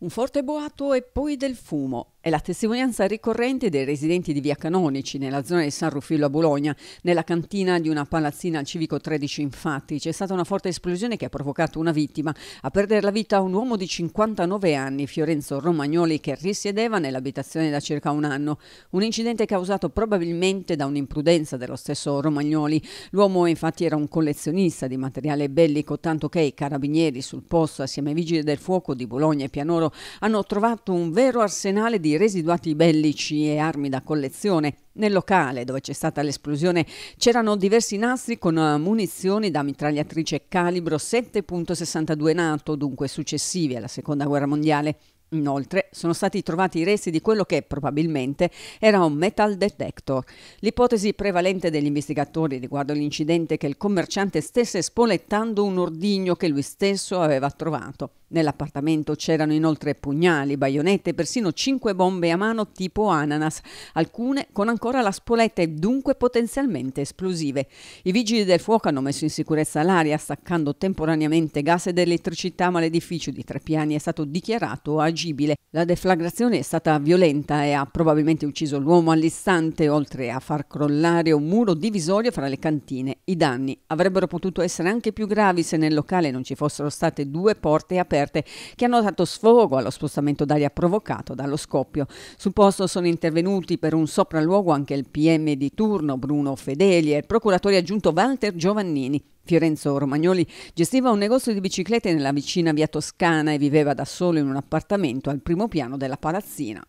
un forte boato e poi del fumo. È la testimonianza ricorrente dei residenti di Via Canonici, nella zona di San Rufillo a Bologna. Nella cantina di una palazzina al civico 13, infatti, c'è stata una forte esplosione che ha provocato una vittima. A perdere la vita un uomo di 59 anni, Fiorenzo Romagnoli, che risiedeva nell'abitazione da circa un anno. Un incidente causato probabilmente da un'imprudenza dello stesso Romagnoli. L'uomo, infatti, era un collezionista di materiale bellico, tanto che i carabinieri sul posto, assieme ai vigili del fuoco di Bologna e Pianoro, hanno trovato un vero arsenale di residuati bellici e armi da collezione. Nel locale dove c'è stata l'esplosione c'erano diversi nastri con eh, munizioni da mitragliatrice calibro 7.62 NATO, dunque successivi alla Seconda Guerra Mondiale. Inoltre sono stati trovati i resti di quello che probabilmente era un metal detector. L'ipotesi prevalente degli investigatori riguardo l'incidente è che il commerciante stesse spolettando un ordigno che lui stesso aveva trovato. Nell'appartamento c'erano inoltre pugnali, baionette e persino cinque bombe a mano tipo ananas, alcune con ancora la spoletta e dunque potenzialmente esplosive. I vigili del fuoco hanno messo in sicurezza l'aria, staccando temporaneamente gas ed elettricità, ma l'edificio di tre piani è stato dichiarato a agibile. La deflagrazione è stata violenta e ha probabilmente ucciso l'uomo all'istante, oltre a far crollare un muro divisorio fra le cantine. I danni avrebbero potuto essere anche più gravi se nel locale non ci fossero state due porte aperte che hanno dato sfogo allo spostamento d'aria provocato dallo scoppio. Sul posto sono intervenuti per un sopralluogo anche il PM di turno Bruno Fedeli e il procuratore aggiunto Walter Giovannini. Fiorenzo Romagnoli gestiva un negozio di biciclette nella vicina via Toscana e viveva da solo in un appartamento al primo piano della palazzina.